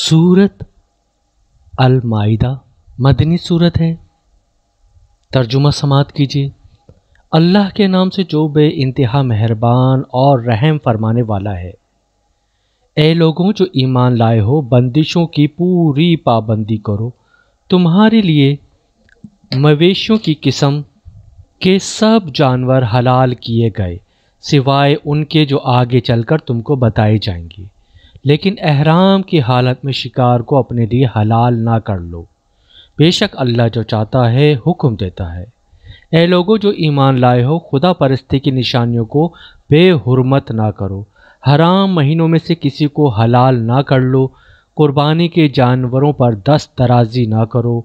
सूरत अलमाइदा मदनी सूरत है तर्जुमा समात कीजिए अल्लाह के नाम से जो बे इंतहा मेहरबान और रहम फरमाने वाला है ए लोगों जो ईमान लाए हो बंदिशों की पूरी पाबंदी करो तुम्हारे लिए मवेशियों की किस्म के सब जानवर हलाल किए गए सिवाय उनके जो आगे चलकर तुमको बताए जाएंगे लेकिन अहराम की हालत में शिकार को अपने लिए हलाल ना कर लो बेशक अल्लाह जो चाहता है हुक्म देता है ए लोगों जो ईमान लाए हो खुदा परस्ती की निशानियों को बेहरमत ना करो हराम महीनों में से किसी को हलाल ना कर लो कुर्बानी के जानवरों पर दस्त तराजी ना करो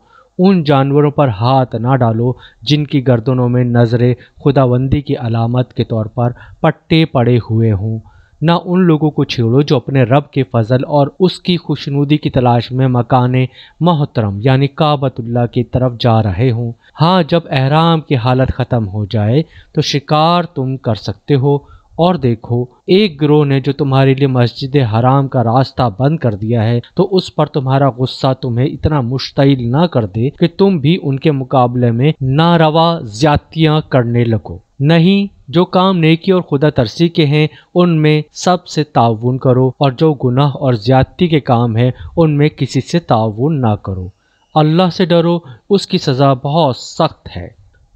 उन जानवरों पर हाथ ना डालो जिनकी गर्दनों में नजरें खुदाबंदी की अलामत के तौर पर पट्टे पड़े हुए हों ना उन लोगों को छेड़ो जो अपने रब के फजल और उसकी खुशनुदी की तलाश में मकान मोहतरम यानी काबतुल्ला की तरफ जा रहे हों हाँ जब एहराम की हालत ख़त्म हो जाए तो शिकार तुम कर सकते हो और देखो एक ग्रोह ने जो तुम्हारे लिए मस्जिद हराम का रास्ता बंद कर दिया है तो उस पर तुम्हारा गुस्सा तुम्हें इतना मुश्तिल ना कर दे कि तुम भी उनके मुकाबले में नारवा ज्यादतियाँ करने लगो नहीं जो काम नेकी और खुदा तरसी के हैं उनमें सबसे ताउन करो और जो गुनाह और ज्यादती के काम हैं उनमें किसी से ताउन ना करो अल्लाह से डरो उसकी सज़ा बहुत सख्त है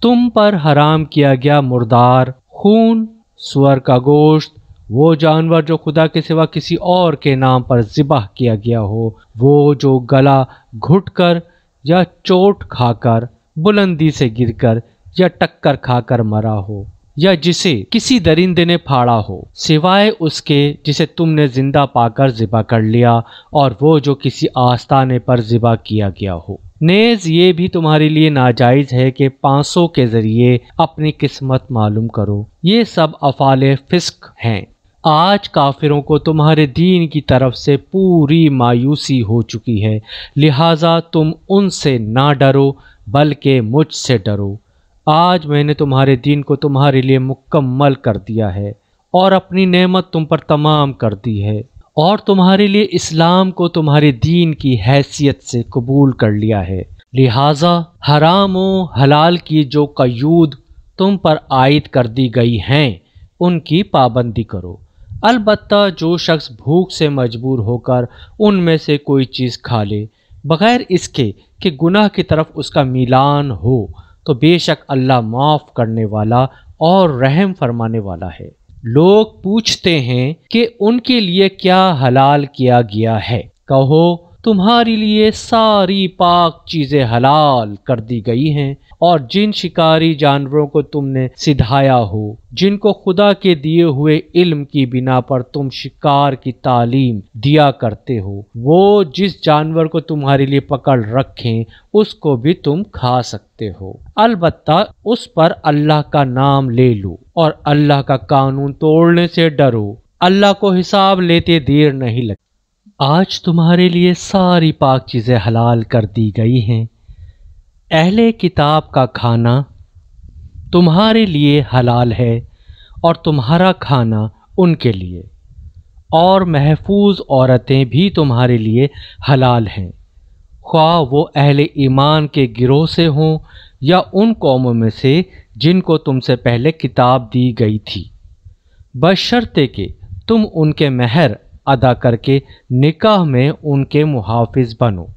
तुम पर हराम किया गया मुर्दार खून स्वर का गोश्त वो जानवर जो खुदा के सिवा किसी और के नाम पर ज़िबह किया गया हो वो जो गला घुटकर या चोट खाकर बुलंदी से गिरकर या टक्कर खाकर मरा हो या जिसे किसी दरिंदे ने फाड़ा हो सिवाय उसके जिसे तुमने जिंदा पाकर ज़िबा कर लिया और वो जो किसी आस्थाने पर ज़िबा किया गया हो नेज ये भी तुम्हारे लिए नाजायज़ है कि 500 के ज़रिए अपनी किस्मत मालूम करो ये सब अफाल फिस्क हैं आज काफिरों को तुम्हारे दीन की तरफ से पूरी मायूसी हो चुकी है लिहाजा तुम उनसे ना डरो बल्कि मुझसे डरो आज मैंने तुम्हारे दिन को तुम्हारे लिए मुकम्मल कर दिया है और अपनी नेमत तुम पर तमाम कर दी है और तुम्हारे लिए इस्लाम को तुम्हारे दीन की हैसियत से कबूल कर लिया है लिहाजा हराम हलाल की जो कयूद तुम पर आयद कर दी गई हैं उनकी पाबंदी करो अलबत् जो शख्स भूख से मजबूर होकर उनमें से कोई चीज़ खा ले बग़ैर इसके कि गुनाह की तरफ उसका मिलान हो तो बेशक अल्लाह माफ़ करने वाला और रहम फरमाने वाला है लोग पूछते हैं कि उनके लिए क्या हलाल किया गया है कहो तुम्हारे लिए सारी पाक चीज़ें हलाल कर दी गई हैं और जिन शिकारी जानवरों को तुमने सिधाया हो जिनको खुदा के दिए हुए इल्म की बिना पर तुम शिकार की तालीम दिया करते हो वो जिस जानवर को तुम्हारे लिए पकड़ रखें उसको भी तुम खा सकते हो अलबत्ता उस पर अल्लाह का नाम ले लो और अल्लाह का कानून तोड़ने से डरो अल्लाह को हिसाब लेते देर नहीं लगती आज तुम्हारे लिए सारी पाक चीज़ें हलाल कर दी गई हैं अहले किताब का खाना तुम्हारे लिए हलाल है और तुम्हारा खाना उनके लिए और महफूज औरतें भी तुम्हारे लिए हलाल हैं ख्वा वो अहले ईमान के गिरोह से हों या उन कौमों में से जिनको तुमसे पहले किताब दी गई थी बशर्ते कि तुम उनके महर अदा करके निकाह में उनके मुहाफिज बनो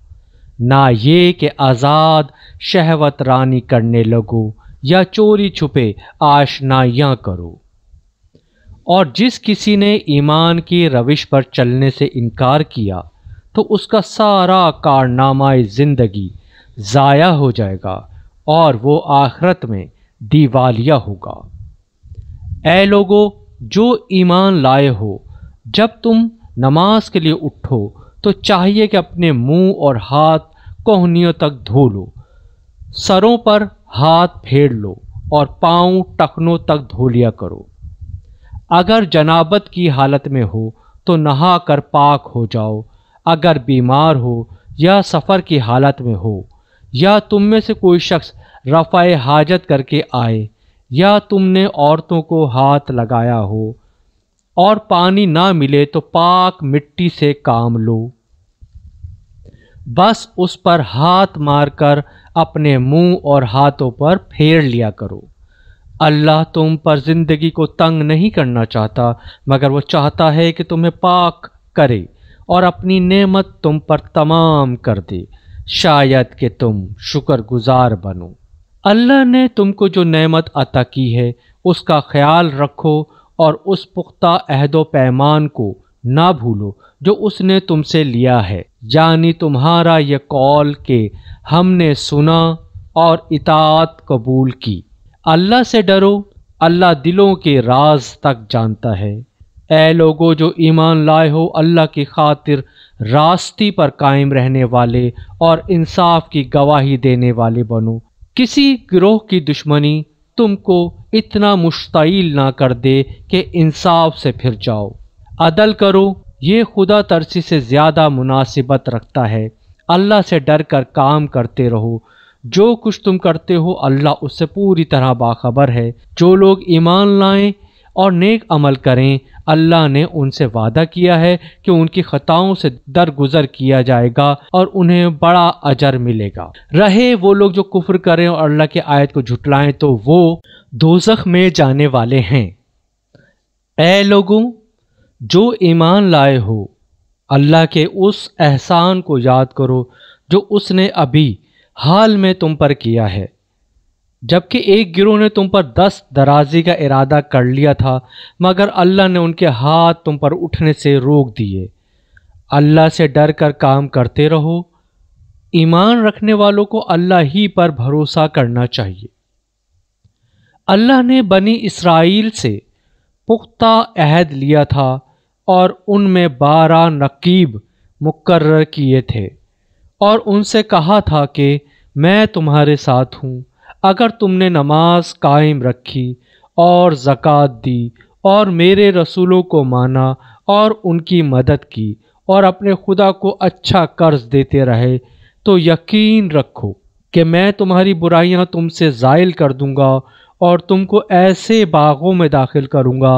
ना ये कि आज़ाद शहवत रानी करने लगो या चोरी छुपे आशनाइयाँ करो और जिस किसी ने ईमान की रविश पर चलने से इनकार किया तो उसका सारा कारनामा ज़िंदगी ज़ाया हो जाएगा और वो आखरत में दीवालिया होगा ए लोगो जो ईमान लाए हो जब तुम नमाज के लिए उठो तो चाहिए कि अपने मुंह और हाथ कोहनियों तक धो लो सरों पर हाथ फेर लो और पांव टखनों तक धो लिया करो अगर जनाबत की हालत में हो तो नहा कर पाक हो जाओ अगर बीमार हो या सफ़र की हालत में हो या तुम में से कोई शख्स रफ़ा हाजत करके आए या तुमने औरतों को हाथ लगाया हो और पानी ना मिले तो पाक मिट्टी से काम लो बस उस पर हाथ मारकर अपने मुंह और हाथों पर फेर लिया करो अल्लाह तुम पर ज़िंदगी को तंग नहीं करना चाहता मगर वो चाहता है कि तुम्हें पाक करे और अपनी नेमत तुम पर तमाम कर दे शायद कि तुम शुक्रगुजार बनो अल्लाह ने तुमको जो नेमत अता की है उसका ख्याल रखो और उस पुख्ता अहदो पैमान को ना भूलो जो उसने तुमसे लिया है यानी तुम्हारा ये कौल के हमने सुना और इतात कबूल की अल्लाह से डरो अल्लाह दिलों के राज तक जानता है ऐ लोगों जो ईमान लाए हो अल्लाह की खातिर रास्ती पर कायम रहने वाले और इंसाफ की गवाही देने वाले बनो किसी ग्रोह की दुश्मनी तुमको इतना मुश्तिल ना कर दे कि इंसाफ से फिर जाओ अदल करो ये खुदा तरसी से ज़्यादा मुनासिबत रखता है अल्लाह से डर कर काम करते रहो जो कुछ तुम करते हो अल्लाह उससे पूरी तरह बाखबर है जो लोग ईमान लाएं और नेक अमल करें अल्लाह ने उनसे वादा किया है कि उनकी खताओं से दरगुजर किया जाएगा और उन्हें बड़ा अजर मिलेगा रहे वो लोग जो कुफर करें और अल्लाह की आयत को झुटलाएं तो वो दोजख में जाने वाले हैं ऐ लोगों जो ईमान लाए हो अल्लाह के उस एहसान को याद करो जो उसने अभी हाल में तुम पर किया है जबकि एक गिरोह ने तुम पर दस दराजी का इरादा कर लिया था मगर अल्लाह ने उनके हाथ तुम पर उठने से रोक दिए अल्लाह से डर कर काम करते रहो ईमान रखने वालों को अल्लाह ही पर भरोसा करना चाहिए अल्लाह ने बनी इसराइल से पुख्ता अहद लिया था और उनमें बारह नकीब मुकर किए थे और उनसे कहा था कि मैं तुम्हारे साथ हूँ अगर तुमने नमाज कायम रखी और ज़क़़त दी और मेरे रसूलों को माना और उनकी मदद की और अपने खुदा को अच्छा कर्ज देते रहे तो यकीन रखो कि मैं तुम्हारी बुराइयां तुमसे ज़ायल कर दूंगा और तुमको ऐसे बागों में दाखिल करूंगा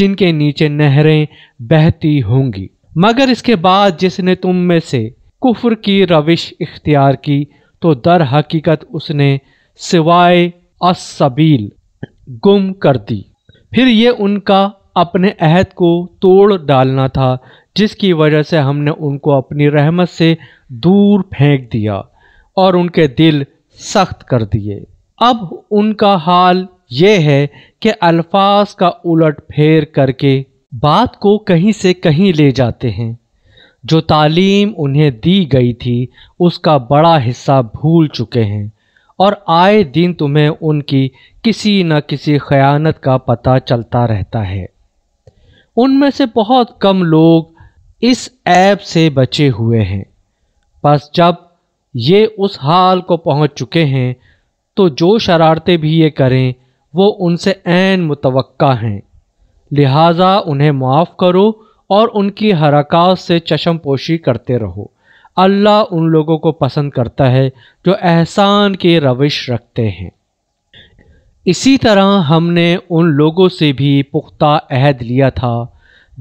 जिनके नीचे नहरें बहती होंगी मगर इसके बाद जिसने तुम में से कुफ्र की रविश इख्तियार की तो दर हकीकत उसने सिवाय असबील गुम कर दी फिर ये उनका अपने अहद को तोड़ डालना था जिसकी वजह से हमने उनको अपनी रहमत से दूर फेंक दिया और उनके दिल सख्त कर दिए अब उनका हाल ये है कि अल्फाज का उलट फेर करके बात को कहीं से कहीं ले जाते हैं जो तालीम उन्हें दी गई थी उसका बड़ा हिस्सा भूल चुके हैं और आए दिन तुम्हें उनकी किसी न किसी खयानत का पता चलता रहता है उनमें से बहुत कम लोग इस ऐप से बचे हुए हैं बस जब ये उस हाल को पहुंच चुके हैं तो जो शरारतें भी ये करें वो उनसे ऐन मुतवक़ा हैं लिहाजा उन्हें माफ़ करो और उनकी हरकत से चशम पोशी करते रहो अल्लाह उन लोगों को पसंद करता है जो एहसान के रविश रखते हैं इसी तरह हमने उन लोगों से भी पुख्ता अहद लिया था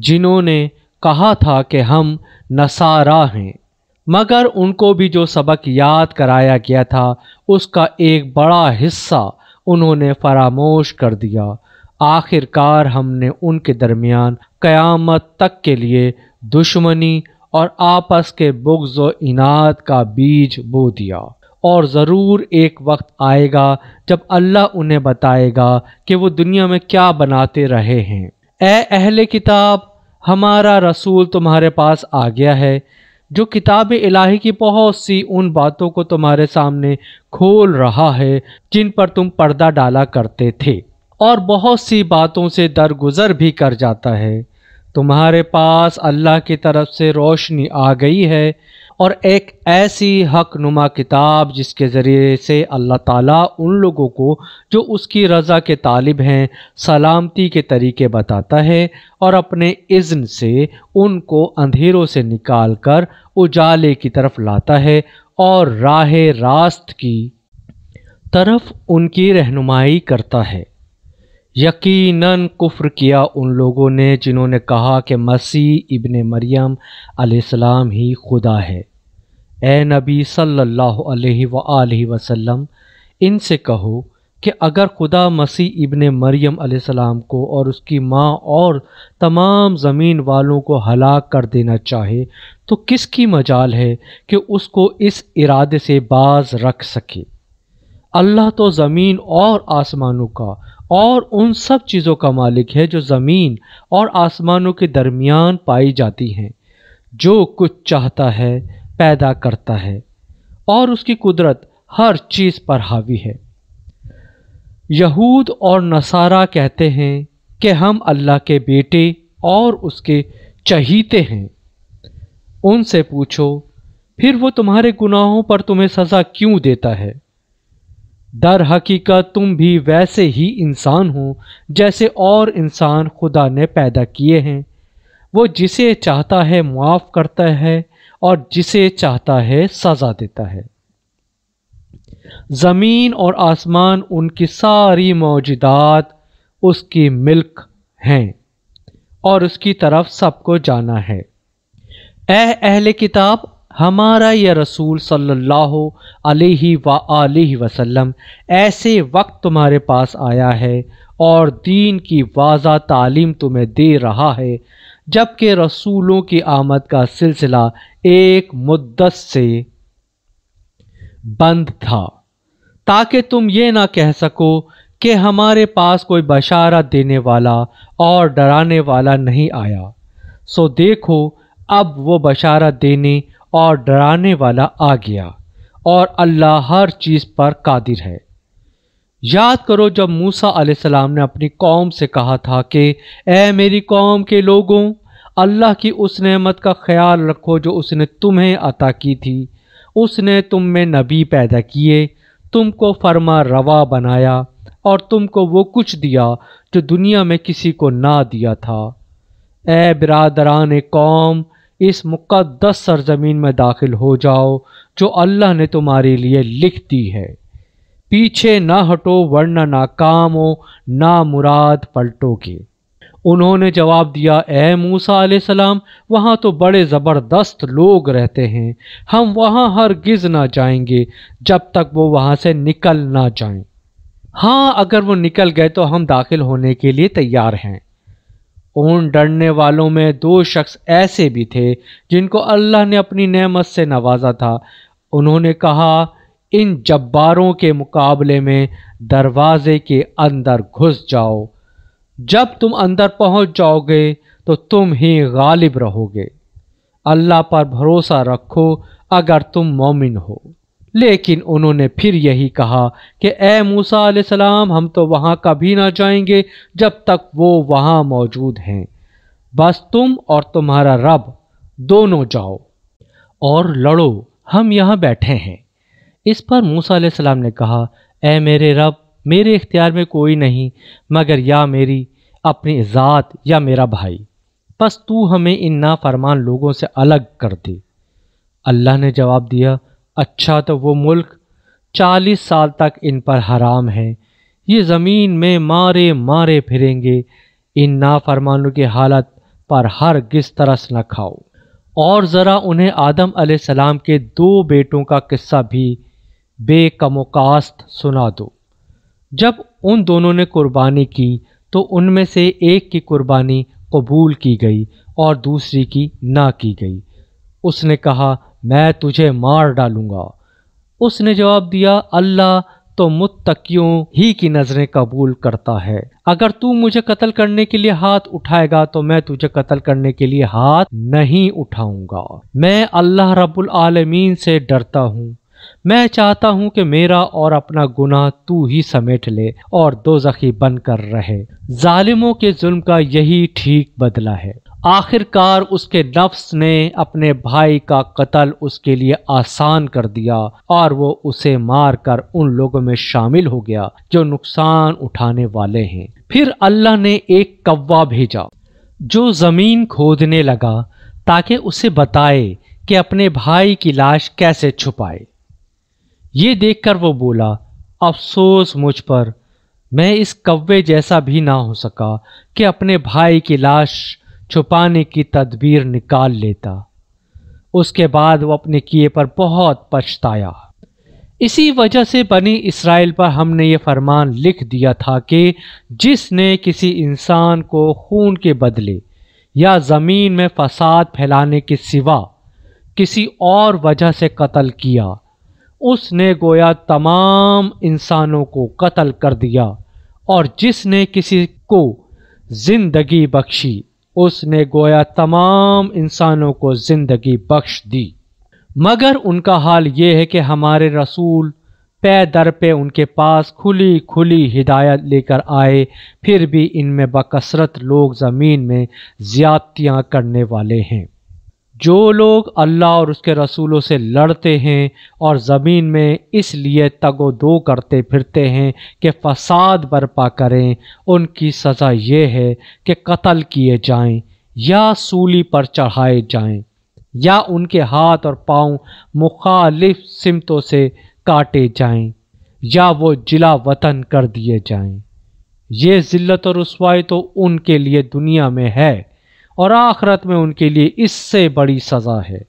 जिन्होंने कहा था कि हम नसारा हैं मगर उनको भी जो सबक याद कराया गया था उसका एक बड़ा हिस्सा उन्होंने फरामोश कर दिया आखिरकार हमने उनके दरमियान क़यामत तक के लिए दुश्मनी और आपस के बुग्ज इनाद का बीज बो दिया और ज़रूर एक वक्त आएगा जब अल्लाह उन्हें बताएगा कि वो दुनिया में क्या बनाते रहे हैं ए अहले किताब हमारा रसूल तुम्हारे पास आ गया है जो किताब इलाही की बहुत सी उन बातों को तुम्हारे सामने खोल रहा है जिन पर तुम पर्दा डाला करते थे और बहुत सी बातों से दरगुजर भी कर जाता है तुम्हारे पास अल्लाह की तरफ से रोशनी आ गई है और एक ऐसी हक नुमा किताब जिसके ज़रिए से अल्लाह ताला उन लोगों को जो उसकी रज़ा के तालिब हैं सलामती के तरीके बताता है और अपने इज़्न से उनको अंधेरों से निकाल कर उजाले की तरफ लाता है और राह रास्त की तरफ उनकी रहनुमाई करता है यकीनन कुफ्र किया उन लोगों ने जिन्होंने कहा कि मसीह इबन मरियम अलैहिस्सलाम ही खुदा है ए नबी सल्लल्लाहु अलैहि सल्ला वसल्लम इनसे कहो कि अगर खुदा मसीह इबन मरियम अलैहिस्सलाम को और उसकी माँ और तमाम ज़मीन वालों को हलाक कर देना चाहे तो किसकी मजाल है कि उसको इस इरादे से बाज रख सके अल्लाह तो ज़मीन और आसमानों का और उन सब चीज़ों का मालिक है जो ज़मीन और आसमानों के दरमियान पाई जाती हैं जो कुछ चाहता है पैदा करता है और उसकी कुदरत हर चीज़ पर हावी है यहूद और नसारा कहते हैं कि हम अल्लाह के बेटे और उसके चहीते हैं उनसे पूछो फिर वो तुम्हारे गुनाहों पर तुम्हें सज़ा क्यों देता है दर हकीकत तुम भी वैसे ही इंसान हो जैसे और इंसान खुदा ने पैदा किए हैं वो जिसे चाहता है मुआफ़ करता है और जिसे चाहता है सज़ा देता है ज़मीन और आसमान उनकी सारी मौजूदात उसकी मिल्क हैं और उसकी तरफ सबको जाना है ए अहले किताब हमारा यह रसूल सल्लल्लाहु अलैहि व वसल्लम ऐसे वक्त तुम्हारे पास आया है और दीन की वाजा तालीम तुम्हें दे रहा है जबकि रसूलों की आमद का सिलसिला एक मुद्दत से बंद था ताकि तुम ये ना कह सको कि हमारे पास कोई बशारत देने वाला और डराने वाला नहीं आया सो देखो अब वो बशारत देने और डराने वाला आ गया और अल्लाह हर चीज़ पर कादिर है याद करो जब मूसा आसमाम ने अपनी कौम से कहा था कि ए मेरी कौम के लोगों अल्लाह की उस नेमत का ख्याल रखो जो उसने तुम्हें अता की थी उसने तुम में नबी पैदा किए तुमको फरमा रवा बनाया और तुमको वो कुछ दिया जो दुनिया में किसी को ना दिया था ए बिरादरान कौम इस मुक़दस सरजमीन में दाखिल हो जाओ जो अल्लाह ने तुम्हारे लिए लिख दी है पीछे ना हटो वरना नाकाम हो ना मुराद पलटोगे उन्होंने जवाब दिया ए मूसा सलाम वहाँ तो बड़े ज़बरदस्त लोग रहते हैं हम वहाँ गिज़ ना जाएंगे जब तक वो वहाँ से निकल ना जाएं। हाँ अगर वो निकल गए तो हम दाखिल होने के लिए तैयार हैं उन डरने वालों में दो शख्स ऐसे भी थे जिनको अल्लाह ने अपनी नेमत से नवाजा था उन्होंने कहा इन जब्बारों के मुकाबले में दरवाजे के अंदर घुस जाओ जब तुम अंदर पहुंच जाओगे तो तुम ही गालिब रहोगे अल्लाह पर भरोसा रखो अगर तुम मोमिन हो लेकिन उन्होंने फिर यही कहा कि ए मूसा सलाम हम तो वहाँ कभी ना जाएंगे जब तक वो वहाँ मौजूद हैं बस तुम और तुम्हारा रब दोनों जाओ और लड़ो हम यहाँ बैठे हैं इस पर मूसा सलाम ने कहा ए मेरे रब मेरे इख्तियार में कोई नहीं मगर या मेरी अपनी ज़ात या मेरा भाई बस तू हमें इन नाफरमान लोगों से अलग कर दे अल्लाह ने जवाब दिया अच्छा तो वो मुल्क चालीस साल तक इन पर हराम है ये ज़मीन में मारे मारे फिरेंगे इन नाफरमानों की हालत पर हर किस तरस न खाओ और ज़रा उन्हें आदम सलाम के दो बेटों का किस्सा भी बेकमोकास्त सुना दो जब उन दोनों ने कुर्बानी की तो उनमें से एक की कुर्बानी कबूल की गई और दूसरी की ना की गई उसने कहा मैं तुझे मार डालूंगा उसने जवाब दिया अल्लाह तो मुत्तकियों ही की नज़रें कबूल करता है अगर तू मुझे कत्ल करने के लिए हाथ उठाएगा तो मैं तुझे कत्ल करने के लिए हाथ नहीं उठाऊंगा मैं अल्लाह रब्बुल आलमीन से डरता हूँ मैं चाहता हूँ कि मेरा और अपना गुनाह तू ही समेट ले और दो जखी रहे जालिमों के जुल्म का यही ठीक बदला है आखिरकार उसके नफ्स ने अपने भाई का कत्ल उसके लिए आसान कर दिया और वो उसे मारकर उन लोगों में शामिल हो गया जो नुकसान उठाने वाले हैं फिर अल्लाह ने एक कौवा भेजा जो जमीन खोदने लगा ताकि उसे बताए कि अपने भाई की लाश कैसे छुपाए ये देखकर वो बोला अफसोस मुझ पर मैं इस कौवे जैसा भी ना हो सका कि अपने भाई की लाश छुपाने की तदबीर निकाल लेता उसके बाद वो अपने किए पर बहुत पछताया इसी वजह से बनी इसराइल पर हमने ये फरमान लिख दिया था कि जिसने किसी इंसान को खून के बदले या ज़मीन में फसाद फैलाने के सिवा किसी और वजह से कत्ल किया उसने गोया तमाम इंसानों को कत्ल कर दिया और जिसने किसी को ज़िंदगी बख्शी उसने गोया तमाम इंसानों को ज़िंदगी बख्श दी मगर उनका हाल यह है कि हमारे रसूल पै दर पे उनके पास खुली खुली हिदायत लेकर आए फिर भी इनमें बकसरत लोग ज़मीन में ज़्यादतियाँ करने वाले हैं जो लोग अल्लाह और उसके रसूलों से लड़ते हैं और ज़मीन में इसलिए तगो दो करते फिरते हैं कि फसाद बरपा करें उनकी सज़ा ये है कि कत्ल किए जाएं या सूली पर चढ़ाए जाएं या उनके हाथ और पाँव मुखालिफ सिमतों से काटे जाएं या वो जिला वतन कर दिए जाएं ये ज़िल्लत और रसवाई तो उनके लिए दुनिया में है और आखरत में उनके लिए इससे बड़ी सज़ा है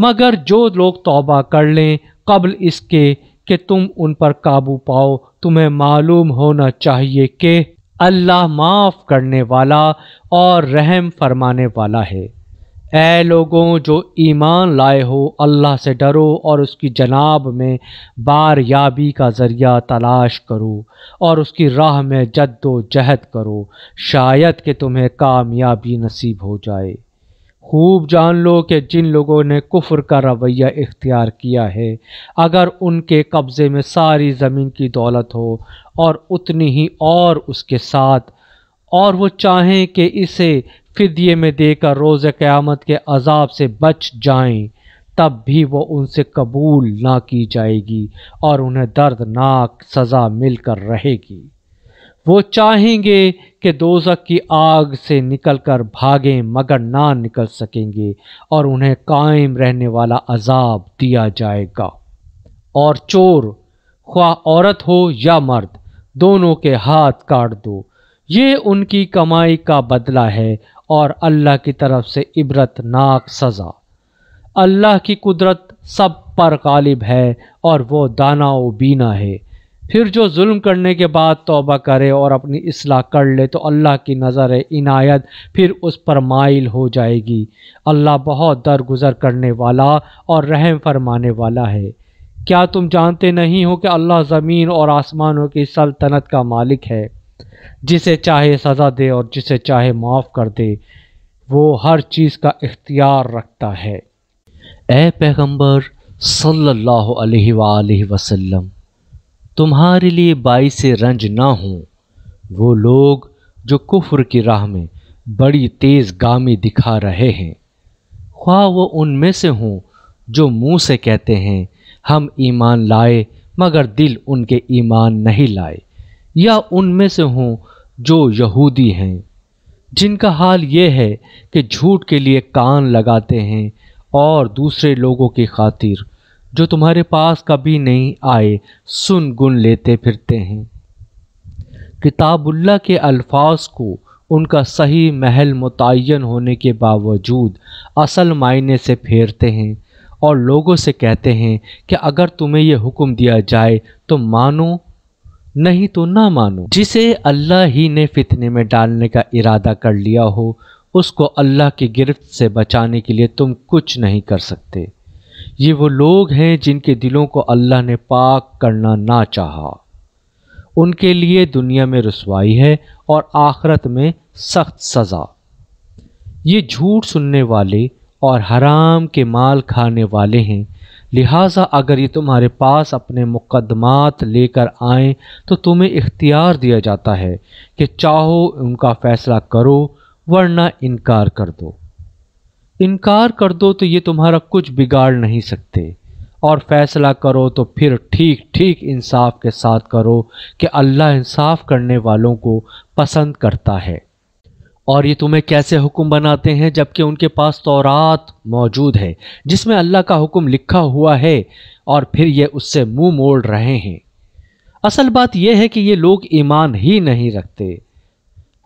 मगर जो लोग तौबा कर लें कबल इसके कि तुम उन पर काबू पाओ तुम्हें मालूम होना चाहिए कि अल्लाह माफ़ करने वाला और रहम फरमाने वाला है ए लोगों जो ईमान लाए हो अल्लाह से डरो और उसकी जनाब में बार याबी का ज़रिया तलाश करो और उसकी राह में जद्दोजहद करो शायद कि तुम्हें कामयाबी नसीब हो जाए खूब जान लो कि जिन लोगों ने कुफ्र का रवैया इख्तियार किया है अगर उनके कब्ज़े में सारी ज़मीन की दौलत हो और उतनी ही और उसके साथ और वो चाहें कि इसे फिदिये में देकर रोज़ क़्यामत के अजाब से बच जाएं तब भी वो उनसे कबूल ना की जाएगी और उन्हें दर्दनाक सज़ा मिलकर रहेगी वो चाहेंगे कि दोजक की आग से निकलकर भागें मगर ना निकल सकेंगे और उन्हें कायम रहने वाला अजाब दिया जाएगा और चोर ख्वा औरत हो या मर्द दोनों के हाथ काट दो ये उनकी कमाई का बदला है और अल्लाह की तरफ से इबरतनाक सज़ा अल्लाह की कुदरत सब पर गालिब है और वो दाना व बीना है फिर जो जुल्म करने के बाद तोबा करे और अपनी इसलाह कर ले तो अल्लाह की नज़र इनायत फिर उस पर माइल हो जाएगी अल्लाह बहुत दरगुजर करने वाला और रहम फरमाने वाला है क्या तुम जानते नहीं हो कि अल्लाह ज़मीन और आसमानों की सल्तनत का मालिक है जिसे चाहे सज़ा दे और जिसे चाहे माफ़ कर दे वो हर चीज़ का इख्तियार रखता है ए पैगम्बर सल्लल्लाहु अलैहि वसल्लम तुम्हारे लिए बाईस रंज ना हों वो लोग जो कुफ्र की राह में बड़ी तेज़ गामी दिखा रहे हैं ख्वा वो उनमें से हों जो मुंह से कहते हैं हम ईमान लाए मगर दिल उनके ईमान नहीं लाए या उनमें से हों जो यहूदी हैं जिनका हाल ये है कि झूठ के लिए कान लगाते हैं और दूसरे लोगों की खातिर जो तुम्हारे पास कभी नहीं आए सुन गुन लेते फिरते हैं किताबुल्ला के अल्फाज को उनका सही महल मुतन होने के बावजूद असल मायने से फेरते हैं और लोगों से कहते हैं कि अगर तुम्हें यह हुक्म दिया जाए तो मानो नहीं तो ना मानो जिसे अल्लाह ही ने फितने में डालने का इरादा कर लिया हो उसको अल्लाह की गिरफ्त से बचाने के लिए तुम कुछ नहीं कर सकते ये वो लोग हैं जिनके दिलों को अल्लाह ने पाक करना ना चाहा उनके लिए दुनिया में रसवाई है और आखरत में सख्त सज़ा ये झूठ सुनने वाले और हराम के माल खाने वाले हैं लिहाजा अगर ये तुम्हारे पास अपने मुकदमात लेकर आए तो तुम्हें इख्तियार दिया जाता है कि चाहो उनका फ़ैसला करो वरना इनकार कर दो इनकार कर दो तो ये तुम्हारा कुछ बिगाड़ नहीं सकते और फैसला करो तो फिर ठीक ठीक इंसाफ के साथ करो कि अल्लाह इंसाफ करने वालों को पसंद करता है और ये तुम्हें कैसे हुक्म बनाते हैं जबकि उनके पास तौरात मौजूद है जिसमें अल्लाह का हुक्म लिखा हुआ है और फिर ये उससे मुंह मोड़ रहे हैं असल बात यह है कि ये लोग ईमान ही नहीं रखते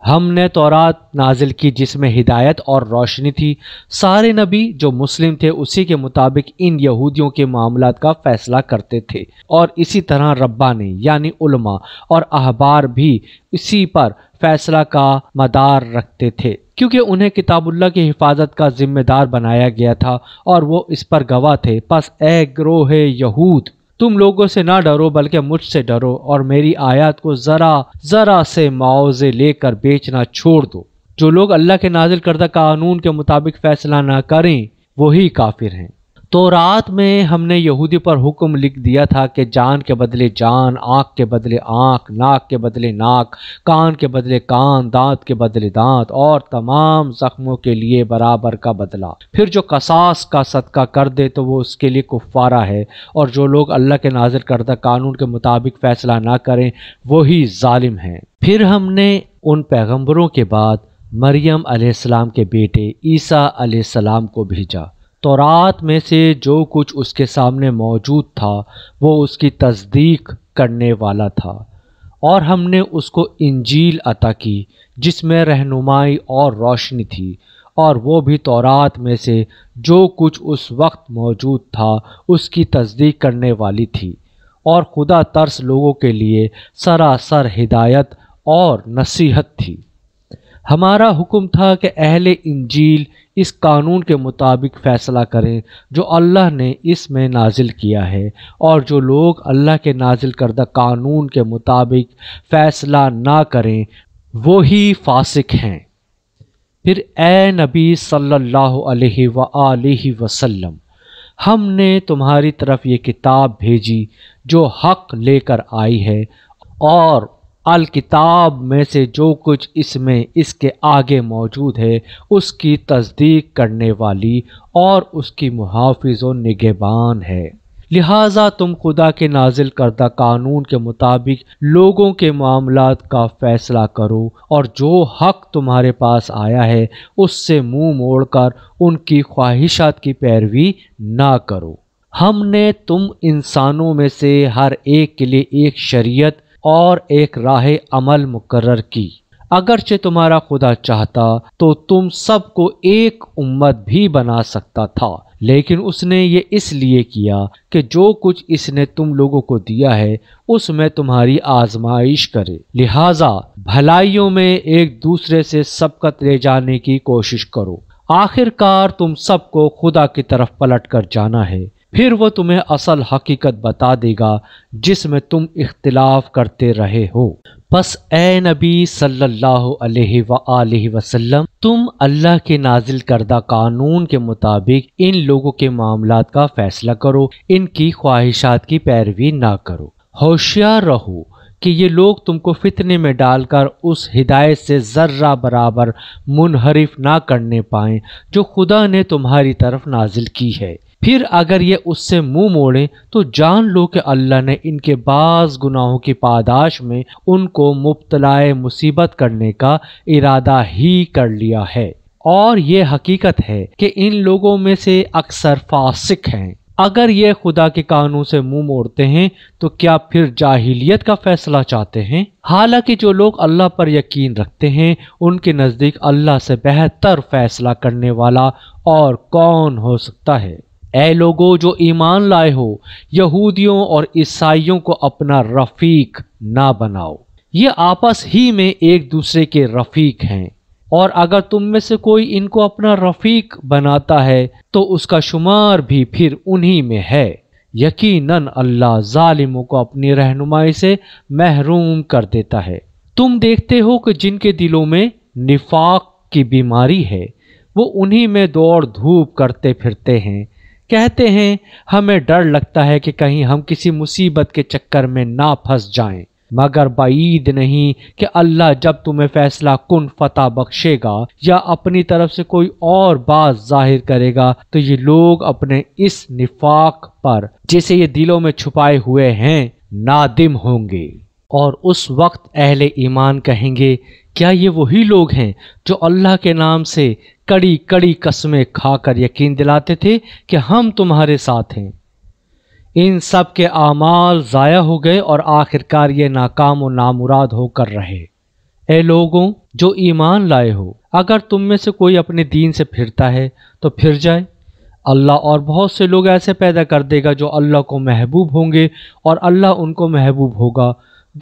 हमने तौरात नाजिल की जिसमें हिदायत और रोशनी थी सारे नबी जो मुस्लिम थे उसी के मुताबिक इन यहूदियों के मामला का फैसला करते थे और इसी तरह रब्बा ने यानी उलमा और अहबार भी इसी पर फैसला का मदार रखते थे क्योंकि उन्हें किताबुल्ला की हिफाजत का जिम्मेदार बनाया गया था और वो इस पर गवाह थे बस ए ग्रोह यहूद तुम लोगों से ना डरो बल्कि मुझसे डरो और मेरी आयत को ज़रा ज़रा से मुआवजे लेकर बेचना छोड़ दो जो लोग अल्लाह के नाजिल करदा कानून के मुताबिक फ़ैसला ना करें वही काफिर हैं तो रात में हमने यहूदी पर हुक्म लिख दिया था कि जान के बदले जान आँख के बदले आँख नाक के बदले नाक कान के बदले कान दांत के बदले दांत और तमाम ज़ख्मों के लिए बराबर का बदला फिर जो कसास का सदका कर दे तो वो उसके लिए कुफारा है और जो लोग अल्लाह के नाजिल करदा कानून के मुताबिक फ़ैसला ना करें वही ालिम हैं फिर हमने उन पैगम्बरों के बाद मरियम के बेटे ईसा को भेजा तोरात में से जो कुछ उसके सामने मौजूद था वो उसकी तस्दीक करने वाला था और हमने उसको इंजील अता की जिसमें रहनुमाई और रोशनी थी और वो भी तोरात में से जो कुछ उस वक्त मौजूद था उसकी तस्दीक करने वाली थी और खुदा तर्स लोगों के लिए सरासर हिदायत और नसीहत थी हमारा हुक्म था कि अहले इंजील इस कानून के मुताबिक फ़ैसला करें जो अल्लाह ने इसमें नाजिल किया है और जो लोग अल्लाह के नाजिल करदा कानून के मुताबिक फ़ैसला ना करें वो ही फासिक हैं फिर ए नबी सल्लल्लाहु अलैहि सल्ला वसल्लम हमने तुम्हारी तरफ ये किताब भेजी जो हक लेकर आई है और अल किताब में से जो कुछ इसमें इसके आगे मौजूद है उसकी तस्दीक करने वाली और उसकी मुहाफ़ निगेबान है लिहाजा तुम खुदा के नाजिल करदा कानून के मुताबिक लोगों के मामला का फैसला करो और जो हक तुम्हारे पास आया है उससे मुंह मोड़कर उनकी ख्वाहिशात की पैरवी ना करो हमने तुम इंसानों में से हर एक के लिए एक शरीयत और एक राह अमल मुकर की अगरचे तुम्हारा खुदा चाहता तो तुम सबको एक उम्मत भी बना सकता था लेकिन उसने ये इसलिए किया कि जो कुछ इसने तुम लोगों को दिया है उसमें तुम्हारी आजमाइश करे लिहाजा भलाइयों में एक दूसरे से सबकत ले जाने की कोशिश करो आखिरकार तुम सबको खुदा की तरफ पलट कर जाना है फिर वो तुम्हें असल हकीकत बता देगा जिसमें तुम इख्तिलाफ करते रहे हो बस ए नबी सल्लल्लाहु अलैहि वसल्लम तुम अल्लाह के नाजिल करदा कानून के मुताबिक इन लोगों के मामला का फैसला करो इनकी ख्वाहिशात की पैरवी ना करो होशियार रहो कि ये लोग तुमको फितने में डालकर उस हिदायत से ज़र्रा बराबर मुनहरफ ना करने पाए जो खुदा ने तुम्हारी तरफ नाजिल की है फिर अगर ये उससे मुंह मोड़े तो जान लो कि अल्लाह ने इनके बाज गुनाहों की पादाश में उनको मुबतलाए मुसीबत करने का इरादा ही कर लिया है और ये हकीकत है कि इन लोगों में से अक्सर फासिक हैं अगर ये खुदा के कानून से मुंह मोड़ते हैं तो क्या फिर जाहिलियत का फैसला चाहते हैं हालांकि जो लोग अल्लाह पर यकीन रखते हैं उनके नज़दीक अल्लाह से बेहतर फैसला करने वाला और कौन हो सकता है ए लोगो जो ईमान लाए हो यहूदियों और ईसाइयों को अपना रफीक ना बनाओ ये आपस ही में एक दूसरे के रफीक हैं और अगर तुम में से कोई इनको अपना रफीक बनाता है तो उसका शुमार भी फिर उन्हीं में है यकीनन अल्लाह जालिमों को अपनी रहनुमाई से महरूम कर देता है तुम देखते हो कि जिनके दिलों में निफाक की बीमारी है वो उन्हीं में दौड़ धूप करते फिरते हैं कहते हैं हमें डर लगता है कि कहीं हम किसी मुसीबत के चक्कर में ना फंस जाएं मगर बाईद नहीं कि अल्लाह जब तुम्हें फैसला कुन फतह बख्शेगा या अपनी तरफ से कोई और बात जाहिर करेगा तो ये लोग अपने इस निफाक पर जिसे ये दिलों में छुपाए हुए हैं नादिम होंगे और उस वक्त अहले ईमान कहेंगे क्या ये वही लोग हैं जो अल्लाह के नाम से कड़ी कड़ी कस्में खाकर यकीन दिलाते थे कि हम तुम्हारे साथ हैं इन सब के आमाल ज़ाया हो गए और आखिरकार ये नाकाम और नामुराद होकर रहे ए लोगों जो ईमान लाए हो अगर तुम में से कोई अपने दीन से फिरता है तो फिर जाए अल्लाह और बहुत से लोग ऐसे पैदा कर देगा जो अल्लाह को महबूब होंगे और अल्लाह उनको महबूब होगा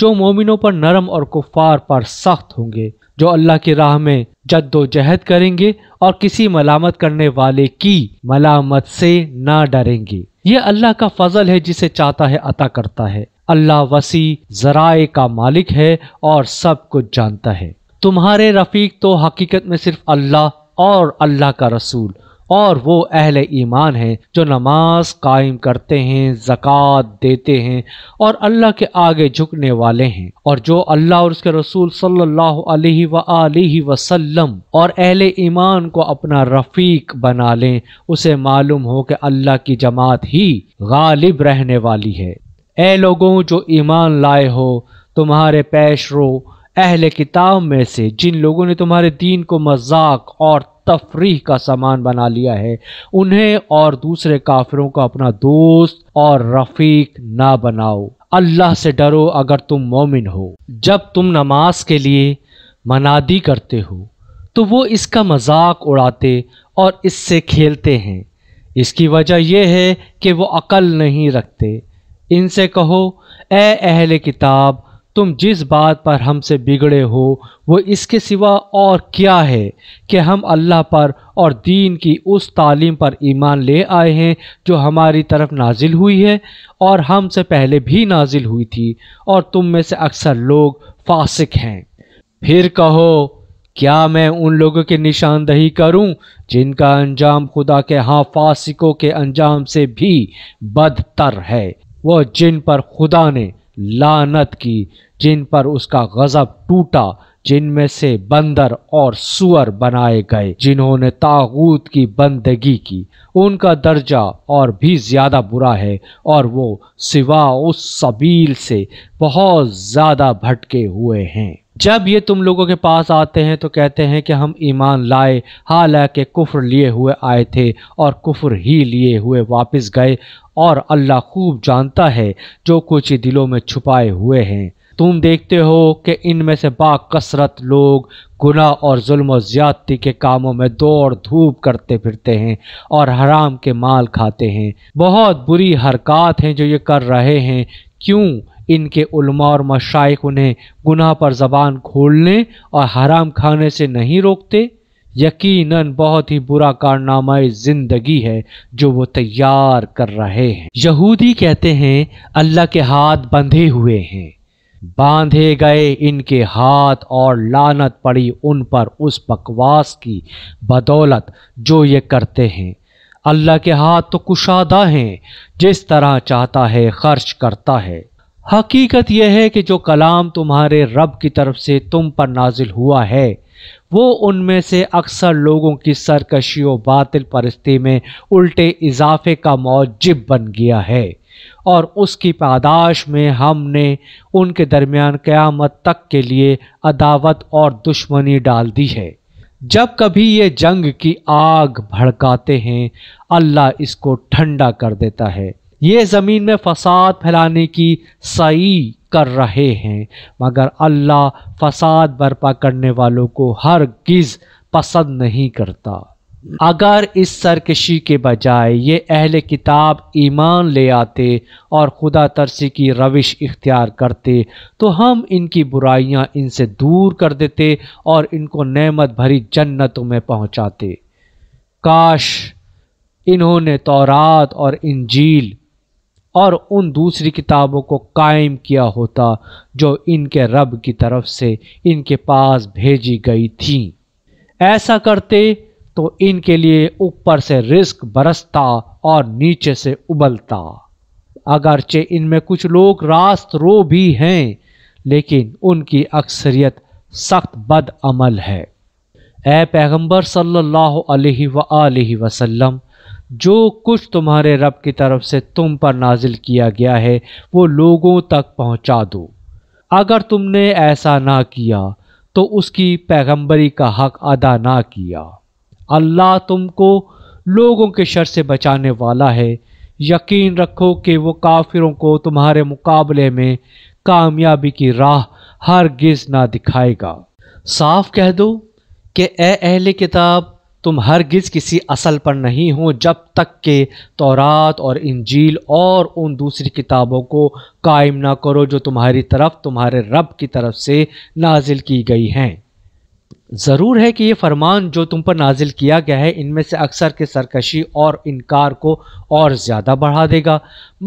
जो मोमिनों पर नरम और कुफार पर सख्त होंगे जो अल्लाह की राह में जद्दोजहद करेंगे और किसी मलामत करने वाले की मलामत से ना डरेंगे ये अल्लाह का फजल है जिसे चाहता है अता करता है अल्लाह वसी जराए का मालिक है और सब कुछ जानता है तुम्हारे रफीक तो हकीकत में सिर्फ अल्लाह और अल्लाह का रसूल और वो अहले ईमान हैं जो नमाज कायम करते हैं जक़ात देते हैं और अल्लाह के आगे झुकने वाले हैं और जो अल्लाह और उसके रसूल सल्लल्लाहु अलैहि वसल्लम और अहले ईमान को अपना रफ़ीक बना लें उसे मालूम हो कि अल्लाह की जमात ही गालिब रहने वाली है ए लोगों जो ईमान लाए हो तुम्हारे पेश अहले किताब में से जिन लोगों ने तुम्हारे दीन को मजाक और तफरीह का सामान बना लिया है उन्हें और दूसरे काफिरों को अपना दोस्त और रफीक ना बनाओ अल्लाह से डरो अगर तुम मोमिन हो जब तुम नमाज के लिए मनादी करते हो तो वो इसका मजाक उड़ाते और इससे खेलते हैं इसकी वजह यह है कि वो अकल नहीं रखते इनसे कहो ए अहले किताब तुम जिस बात पर हमसे बिगड़े हो वो इसके सिवा और क्या है कि हम अल्लाह पर और दीन की उस तालीम पर ईमान ले आए हैं जो हमारी तरफ नाजिल हुई है और हमसे पहले भी नाजिल हुई थी और तुम में से अक्सर लोग फासिक हैं फिर कहो क्या मैं उन लोगों की निशानदही करूं जिनका अंजाम खुदा के हाँ फासिकों के अंजाम से भी बदतर है वो जिन पर खुदा ने लानत की जिन पर उसका गज़ब टूटा जिनमें से बंदर और सुअर बनाए गए जिन्होंने तागूत की बंदगी की उनका दर्जा और भी ज़्यादा बुरा है और वो सिवा उस सबील से बहुत ज़्यादा भटके हुए हैं जब ये तुम लोगों के पास आते हैं तो कहते हैं कि हम ईमान लाए हालांकि कुफ्र लिए हुए आए थे और कुफर ही लिए हुए वापस गए और अल्लाह खूब जानता है जो कुछ दिलों में छुपाए हुए हैं तुम देखते हो कि इनमें से कसरत लोग गुनाह और जुल्म और ज़्यादती के कामों में दौड़ धूप करते फिरते हैं और हराम के माल खाते हैं बहुत बुरी हरकत हैं जो ये कर रहे हैं क्यों इनके उलमा और मशाइक उन्हें गुनाह पर ज़बान खोलने और हराम खाने से नहीं रोकते यकीनन बहुत ही बुरा कारनामा ज़िंदगी है जो वो तैयार कर रहे हैं यहूदी कहते हैं अल्लाह के हाथ बंधे हुए हैं बांधे गए इनके हाथ और लानत पड़ी उन पर उस बकवास की बदौलत जो ये करते हैं अल्लाह के हाथ तो कुशादा हैं जिस तरह चाहता है खर्च करता है हकीकत यह है कि जो कलाम तुम्हारे रब की तरफ से तुम पर नाजिल हुआ है वो उनमें से अक्सर लोगों की सरकशी और बातिल परस्ती में उल्टे इजाफे का मौजिब बन गया है और उसकी पादाश में हमने उनके दरमियान क़यामत तक के लिए अदावत और दुश्मनी डाल दी है जब कभी ये जंग की आग भड़काते हैं अल्लाह इसको ठंडा कर देता है ये ज़मीन में फसाद फैलाने की सई कर रहे हैं मगर अल्लाह फसाद बर्पा करने वालों को हर गिज़ पसंद नहीं करता अगर इस सरकशी के बजाय ये अहल किताब ईमान ले आते और खुदा तरसी की रविश इख्तियार करते तो हम इनकी बुराइयां इनसे दूर कर देते और इनको नेमत भरी जन्नतों में पहुंचाते काश इन्होंने तौरात और इंजील और उन दूसरी किताबों को कायम किया होता जो इनके रब की तरफ से इनके पास भेजी गई थी ऐसा करते तो इनके लिए ऊपर से रिस्क बरसता और नीचे से उबलता अगरचे इनमें कुछ लोग रास्त रो भी हैं लेकिन उनकी अक्सरियत सख्त बद अमल है ए पैगंबर सल्लल्लाहु अलैहि वसल्लम जो कुछ तुम्हारे रब की तरफ से तुम पर नाजिल किया गया है वो लोगों तक पहुंचा दो अगर तुमने ऐसा ना किया तो उसकी पैगंबरी का हक अदा ना किया अल्लाह तुमको लोगों के शर से बचाने वाला है यकीन रखो कि वो काफिरों को तुम्हारे मुकाबले में कामयाबी की राह हरगिज़ ना दिखाएगा साफ कह दो कि ए अहले किताब तुम हरगिज़ किसी असल पर नहीं हो जब तक के तौरात और इंजील और उन दूसरी किताबों को कायम ना करो जो तुम्हारी तरफ तुम्हारे रब की तरफ से नाजिल की गई हैं ज़रूर है कि ये फरमान जो तुम पर नाजिल किया गया है इनमें से अक्सर के सरकशी और इनकार को और ज़्यादा बढ़ा देगा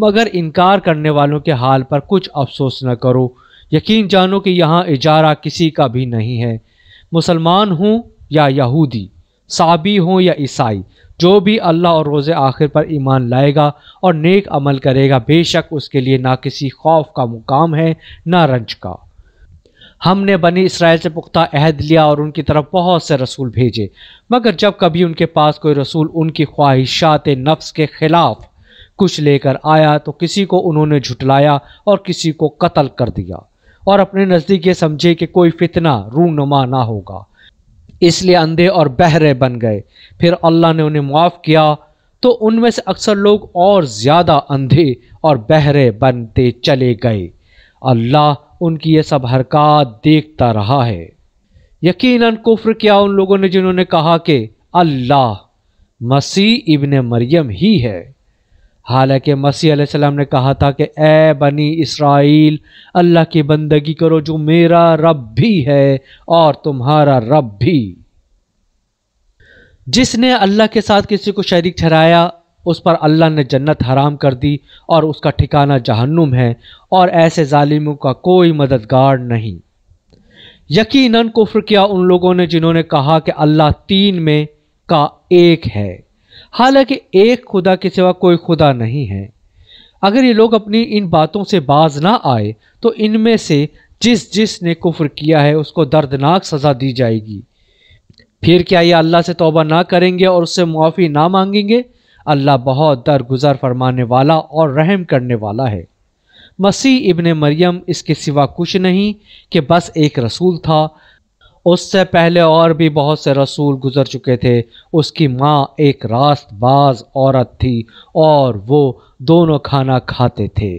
मगर इनकार करने वालों के हाल पर कुछ अफसोस न करो यकीन जानो कि यहाँ इजारा किसी का भी नहीं है मुसलमान हूँ या यहूदी साबी हों या ईसाई जो भी अल्लाह और रोज़ आखिर पर ईमान लाएगा और नेक अमल करेगा बेशक उसके लिए ना किसी खौफ का मुकाम है ना रंज का हमने बनी इसराइल से पुख्ता अहद लिया और उनकी तरफ बहुत से रसूल भेजे मगर जब कभी उनके पास कोई रसूल उनकी ख्वाहिशात नफ्स के ख़िलाफ़ कुछ लेकर आया तो किसी को उन्होंने झुटलाया और किसी को कत्ल कर दिया और अपने नज़दीक ये समझे कि कोई फितना रूनुमा ना होगा इसलिए अंधे और बहरे बन गए फिर अल्लाह ने उन्हें माफ़ किया तो उनमें से अक्सर लोग और ज़्यादा अंधे और बहरे बनते चले गए अल्लाह उनकी ये सब हरकत देखता रहा है यकीनन कुफ्र किया उन लोगों ने जिन्होंने कहा कि अल्लाह मसीह इबन मरियम ही है हालांकि मसीह सलाम ने कहा था कि ए बनी इसराइल अल्लाह की बंदगी करो जो मेरा रब भी है और तुम्हारा रब भी जिसने अल्लाह के साथ किसी को शरीक ठहराया उस पर अल्लाह ने जन्नत हराम कर दी और उसका ठिकाना जहन्नुम है और ऐसे ालिमों का कोई मददगार नहीं यकीनन कुफ्र किया उन लोगों ने जिन्होंने कहा कि अल्लाह तीन में का एक है हालांकि एक खुदा के सिवा कोई खुदा नहीं है अगर ये लोग अपनी इन बातों से बाज ना आए तो इनमें से जिस जिस ने कुफ्र किया है उसको दर्दनाक सज़ा दी जाएगी फिर क्या ये अल्लाह से तौबा ना करेंगे और उससे मुआफ़ी ना मांगेंगे अल्लाह बहुत दरगुजर फरमाने वाला और रहम करने वाला है मसीह इबन मरियम इसके सिवा कुछ नहीं कि बस एक रसूल था उससे पहले और भी बहुत से रसूल गुजर चुके थे उसकी माँ एक बाज औरत थी और वो दोनों खाना खाते थे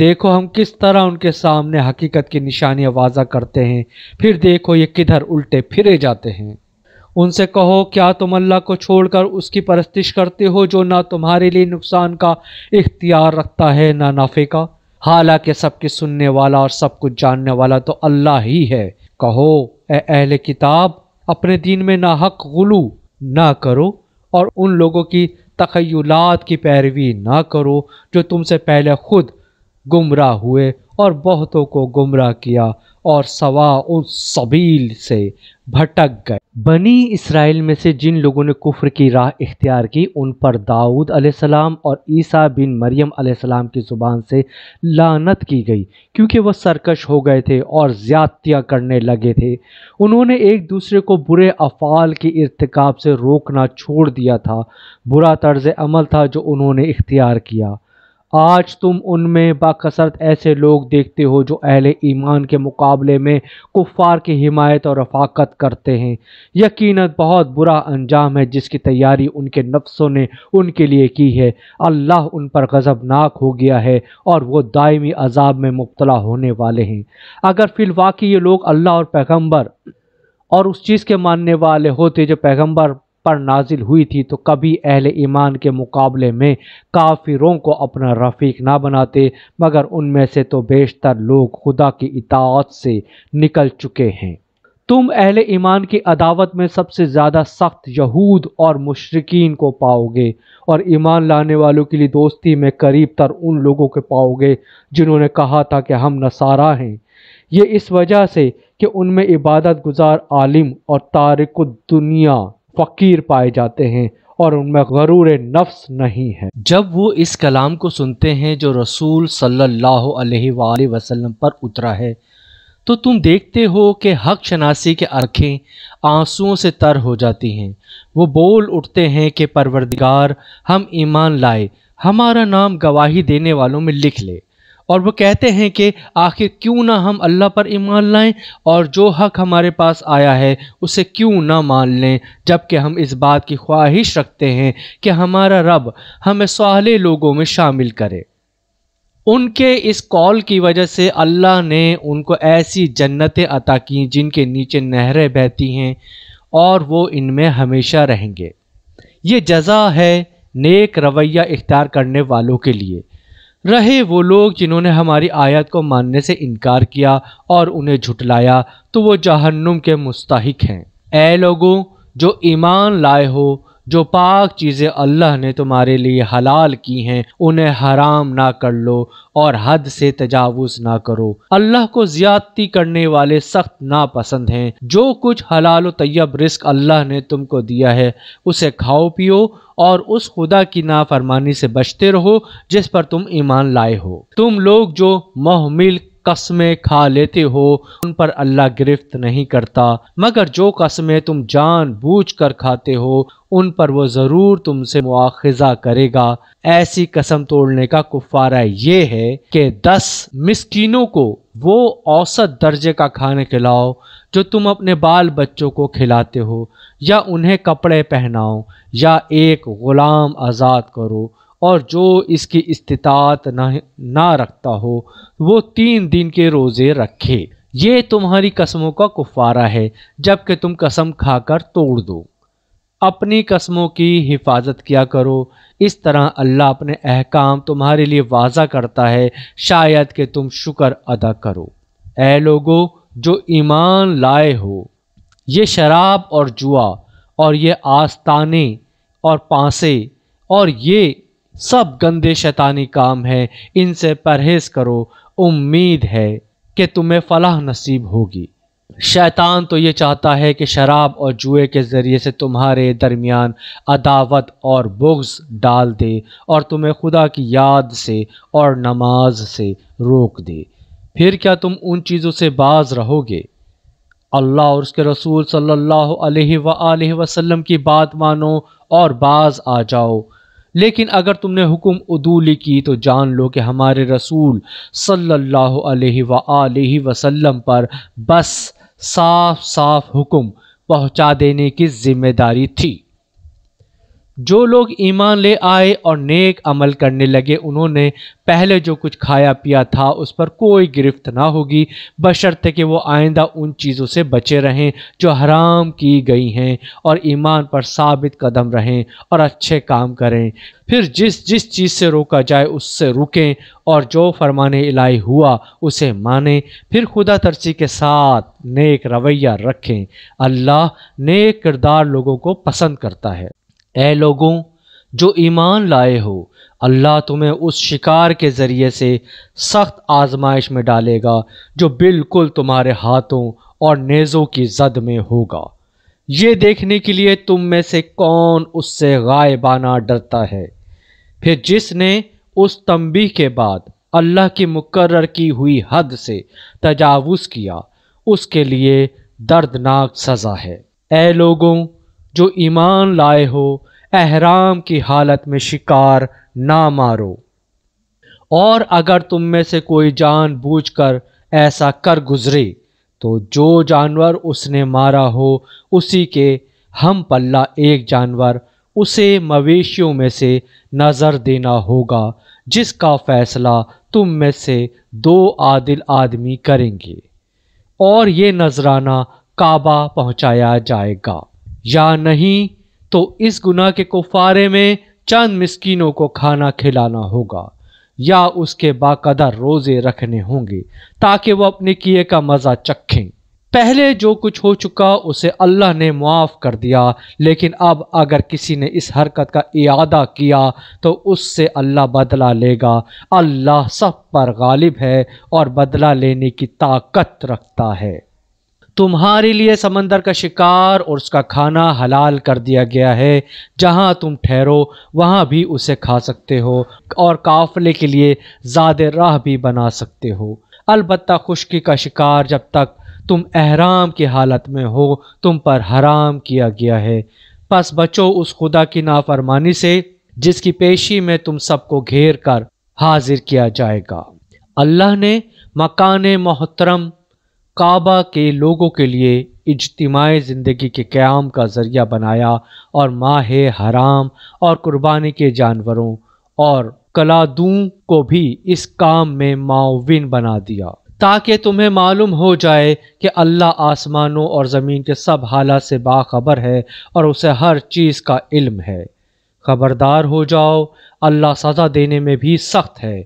देखो हम किस तरह उनके सामने हकीकत की निशानी वाजा करते हैं फिर देखो ये किधर उल्टे फिरे जाते हैं उनसे कहो क्या तुम अल्लाह को छोड़कर उसकी परस्तिश करते हो जो ना तुम्हारे लिए नुकसान का इख्तियार रखता है ना नफ़े का हालांकि सबके सुनने वाला और सब कुछ जानने वाला तो अल्लाह ही है कहो ए अहले किताब अपने दिन में ना हक गुलू ना करो और उन लोगों की तखयलात की पैरवी ना करो जो तुमसे पहले खुद गुमराह हुए और बहुतों को गुमराह किया और सवा उस सबील से भटक गए बनी इसराइल में से जिन लोगों ने कुफ़र की राह इख्तियार की उन पर दाऊद अलैहिस्सलाम और ईसा बिन मरियम अलैहिस्सलाम की ज़ुबान से लानत की गई क्योंकि वह सरकश हो गए थे और ज़्यादतियाँ करने लगे थे उन्होंने एक दूसरे को बुरे अफ़ाल के इरतकब से रोकना छोड़ दिया था बुरा तर्ज अमल था जो उन्होंने इख्तियार किया आज तुम उनमें बाकसरत ऐसे लोग देखते हो जो अहल ईमान के मुकाबले में कुफ़ार की हिमायत और रफाकत करते हैं यकीन बहुत बुरा अंजाम है जिसकी तैयारी उनके नफ्सों ने उनके लिए की है अल्लाह उन पर गज़बनाक हो गया है और वो दायमी अजाब में मुबतला होने वाले हैं अगर फिलवाक़ी ये लोग अल्लाह और पैगम्बर और उस चीज़ के मानने वाले होते जो पैगम्बर पर नाजिल हुई थी तो कभी अहल ईमान के मुकाबले में काफिरों को अपना रफ़ीक ना बनाते मगर उनमें से तो बेशतर लोग खुदा की इतात से निकल चुके हैं तुम अहल ईमान की अदावत में सबसे ज़्यादा सख्त यहूद और मशरकिन को पाओगे और ईमान लाने वालों के लिए दोस्ती में करीब तर उन लोगों के पाओगे जिन्होंने कहा था कि हम नसारा हैं ये इस वजह से कि उनमें इबादत गुजार आलिम और तारकुद्दुनिया दुनिया फ़कीर पाए जाते हैं और उनमें गरूर नफ्स नहीं है जब वो इस कलाम को सुनते हैं जो रसूल सल्लल्लाहु अलैहि वसल्लम पर उतरा है तो तुम देखते हो कि हक शनासी के आँखें आंसुओं से तर हो जाती हैं वो बोल उठते हैं कि परवरदिगार हम ईमान लाए हमारा नाम गवाही देने वालों में लिख ले और वो कहते हैं कि आखिर क्यों ना हम अल्लाह पर ईमान लाएं और जो हक हमारे पास आया है उसे क्यों ना मान लें जबकि हम इस बात की ख्वाहिश रखते हैं कि हमारा रब हमें साले लोगों में शामिल करे उनके इस कॉल की वजह से अल्लाह ने उनको ऐसी जन्नतें अता की जिनके नीचे नहरें बहती हैं और वो इनमें हमेशा रहेंगे ये जजा है नेक रवैया इख्तियार करने वालों के लिए रहे वो लोग जिन्होंने हमारी आयत को मानने से इनकार किया और उन्हें झुटलाया तो वो जहन्नुम के मुस्ताहिक हैं ए लोगों जो ईमान लाए हो जो पाक चीज़ें अल्लाह ने तुम्हारे लिए हलाल की हैं उन्हें हराम ना कर लो और हद से तजावुज ना करो अल्लाह को ज्यादती करने वाले सख्त नापसंद हैं जो कुछ हलाल तैयब रिस्क अल्लाह ने तुमको दिया है उसे खाओ पियो और उस खुदा की नाफरमानी से बचते रहो जिस पर तुम ईमान लाए हो तुम लोग जो मोहमिल कस्में खा लेते हो उन पर अल्लाह गिरफ्त नहीं करता मगर जो कस्में तुम जान बूझ कर खाते हो उन पर वो ज़रूर तुमसे मुआखजा करेगा ऐसी कसम तोड़ने का कुफारा ये है कि दस मिस्किनों को वो औसत दर्जे का खाना खिलाओ जो तुम अपने बाल बच्चों को खिलाते हो या उन्हें कपड़े पहनाओ या एक ग़ुलाम आज़ाद करो और जो इसकी इस्तात ना, ना रखता हो वो तीन दिन के रोज़े रखे ये तुम्हारी कस्मों का कुफारा है जबकि तुम कसम खाकर तोड़ दो अपनी कस्मों की हिफाजत किया करो इस तरह अल्लाह अपने अहकाम तुम्हारे लिए वाजा करता है शायद कि तुम शुक्र अदा करो ए लोगो जो ईमान लाए हो ये शराब और जुआ और ये आस्ताने और पांसे और ये सब गंदे शैतानी काम हैं इनसे परहेज करो उम्मीद है कि तुम्हें फलाह नसीब होगी शैतान तो ये चाहता है कि शराब और जुए के ज़रिए से तुम्हारे दरमियान अदावत और बुग्स डाल दे और तुम्हें खुदा की याद से और नमाज से रोक दे फिर क्या तुम उन चीज़ों से बाज रहोगे अल्लाह और उसके रसूल सल्लल्लाहु अलैहि वसल्लम की बात मानो और बाज आ जाओ लेकिन अगर तुमने हुक्म उदूली की तो जान लो कि हमारे रसूल सल्लल्लाहु अलैहि अलैहि वसल्लम पर बस साफ साफ हुक्म पहुंचा देने की जिम्मेदारी थी जो लोग ईमान ले आए और नेक अमल करने लगे उन्होंने पहले जो कुछ खाया पिया था उस पर कोई गिरफ्त ना होगी बशर्ते कि वो आइंदा उन चीज़ों से बचे रहें जो हराम की गई हैं और ईमान पर साबित कदम रहें और अच्छे काम करें फिर जिस जिस चीज़ से रोका जाए उससे रुकें और जो फरमाने इलाही हुआ उसे माने फिर खुदा तरसी के साथ नेक रवैया रखें अल्लाह नेक किरदार लोगों को पसंद करता है ए लोगों जो ईमान लाए हो अल्लाह तुम्हें उस शिकार के ज़रिए से सख्त आजमाइश में डालेगा जो बिल्कुल तुम्हारे हाथों और नेज़ों की जद में होगा ये देखने के लिए तुम में से कौन उससे गायबाना डरता है फिर जिसने उस तंबी के बाद अल्लाह की मुकर्र की हुई हद से तजावज़ किया उसके लिए दर्दनाक सज़ा है ए लोगों जो ईमान लाए हो अहराम की हालत में शिकार ना मारो और अगर तुम में से कोई जान बूझ कर ऐसा कर गुजरे तो जो जानवर उसने मारा हो उसी के हम पल्ला एक जानवर उसे मवेशियों में से नज़र देना होगा जिसका फ़ैसला तुम में से दो आदिल आदमी करेंगे और ये नजराना काबा पहुंचाया जाएगा या नहीं तो इस गुना के कुफारे में चंद मिस्किनों को खाना खिलाना होगा या उसके बाकदर रोज़े रखने होंगे ताकि वह अपने किए का मज़ा चखें पहले जो कुछ हो चुका उसे अल्लाह ने मुआफ़ कर दिया लेकिन अब अगर किसी ने इस हरकत का इरादा किया तो उससे अल्लाह बदला लेगा अल्लाह सब पर गालिब है और बदला लेने की ताकत रखता है तुम्हारे लिए समंदर का शिकार और उसका खाना हलाल कर दिया गया है जहां तुम ठहरो वहां भी उसे खा सकते हो और काफले के लिए ज़्यादा राह भी बना सकते हो अलबत् खुश्की का शिकार जब तक तुम अहराम की हालत में हो तुम पर हराम किया गया है बस बचो उस खुदा की नाफरमानी से जिसकी पेशी में तुम सबको घेर कर हाजिर किया जाएगा अल्लाह ने मकान मोहतरम काबा के लोगों के लिए इजतमाही ज़िंदगी के क़्याम का ज़रिया बनाया और माह हराम और कुर्बानी के जानवरों और कलादू को भी इस काम में माविन बना दिया ताकि तुम्हें मालूम हो जाए कि अल्लाह आसमानों और ज़मीन के सब हालात से बाखबर है और उसे हर चीज़ का इल्म है ख़बरदार हो जाओ अल्लाह सज़ा देने में भी सख्त है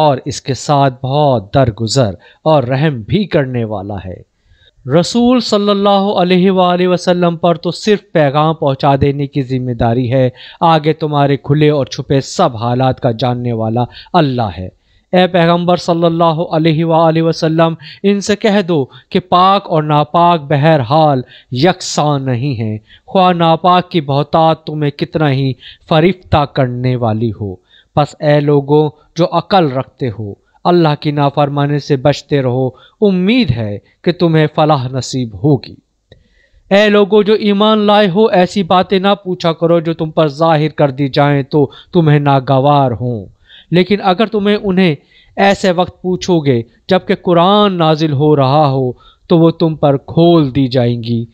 और इसके साथ बहुत दरगुजर और रहम भी करने वाला है रसूल सल्लल्लाहु अलैहि वसल्लम पर तो सिर्फ पैगाम पहुंचा देने की जिम्मेदारी है आगे तुम्हारे खुले और छुपे सब हालात का जानने वाला अल्लाह है ए पैगम्बर सल्ला वसलम इनसे कह दो कि पाक और नापाक बहरहाल यकसान नहीं हैं ख्वा नापाक की बहतात तुम्हें कितना ही फरिफ्ता करने वाली हो बस ए लोगों जो अकल रखते हो अल्लाह की नाफरमाने से बचते रहो उम्मीद है कि तुम्हें फलाह नसीब होगी ए लोगों जो ईमान लाए हो ऐसी बातें ना पूछा करो जो तुम पर जाहिर कर दी जाएं तो तुम्हें नागवार हों लेकिन अगर तुम्हें उन्हें ऐसे वक्त पूछोगे जबकि कुरान नाजिल हो रहा हो तो वो तुम पर खोल दी जाएंगी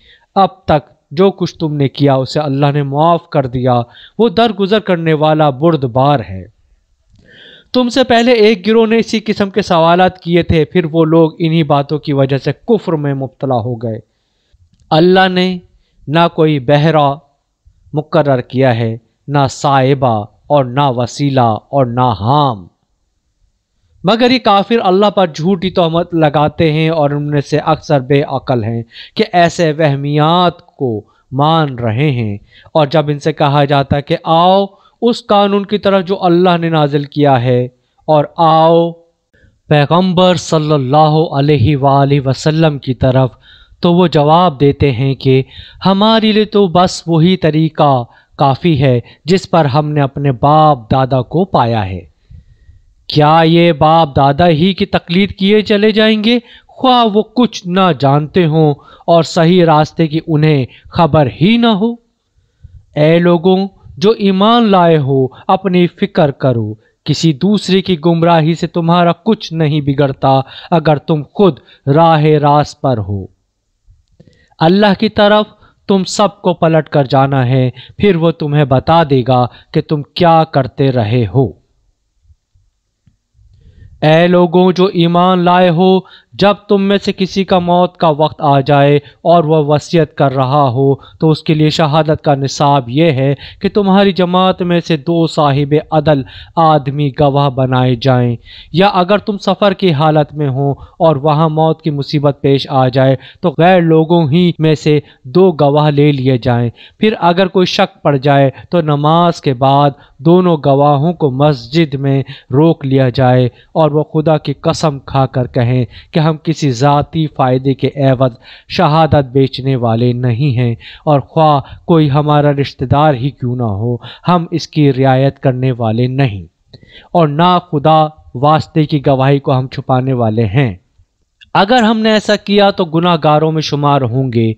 अब तक जो कुछ तुमने किया उसे अल्लाह ने माफ़ कर दिया वो दरगुजर करने वाला बुरदबार है तुमसे पहले एक गिरोह ने इसी किस्म के सवाल किए थे फिर वो लोग इन्हीं बातों की वजह से कुफ्र में मुबतला हो गए अल्लाह ने ना कोई बहरा मुकर किया है ना साइबा और ना वसीला और ना हाम मगर ये काफिर अल्लाह पर झूठी तोहमत लगाते हैं और उनमें से अक्सर बेअकल हैं कि ऐसे वहमियात को मान रहे हैं और जब इनसे कहा जाता है कि आओ उस कानून की तरफ जो अल्लाह ने नाजिल किया है और आओ पैगंबर सल्लल्लाहु अलैहि वसल्लम की तरफ तो वो जवाब देते हैं कि हमारे लिए तो बस वही तरीका काफ़ी है जिस पर हमने अपने बाप दादा को पाया है क्या ये बाप दादा ही की तकलीद किए चले जाएंगे ख्वा वो कुछ ना जानते हों और सही रास्ते की उन्हें खबर ही ना हो ऐ लोगों जो ईमान लाए हो अपनी फिक्र करो किसी दूसरे की गुमराही से तुम्हारा कुछ नहीं बिगड़ता अगर तुम खुद राह रास पर हो अल्लाह की तरफ तुम सबको पलट कर जाना है फिर वो तुम्हें बता देगा कि तुम क्या करते रहे हो ए लोगों जो ईमान लाए हो जब तुम में से किसी का मौत का वक्त आ जाए और वह वसीयत कर रहा हो तो उसके लिए शहादत का निसाब यह है कि तुम्हारी जमात में से दो साहिब अदल आदमी गवाह बनाए जाएं या अगर तुम सफ़र की हालत में हो और वहाँ मौत की मुसीबत पेश आ जाए तो गैर लोगों ही में से दो गवाह ले लिए जाएं फिर अगर कोई शक पड़ जाए तो नमाज के बाद दोनों गवाहों को मस्जिद में रोक लिया जाए और वह खुदा की कसम खा कहें कि हम किसी ज़ाती फ़ायदे के एवज शहादत बेचने वाले नहीं हैं और ख्वा कोई हमारा रिश्तेदार ही क्यों ना हो हम इसकी रियायत करने वाले नहीं और ना खुदा वास्ते की गवाही को हम छुपाने वाले हैं अगर हमने ऐसा किया तो गुनाहगारों में शुमार होंगे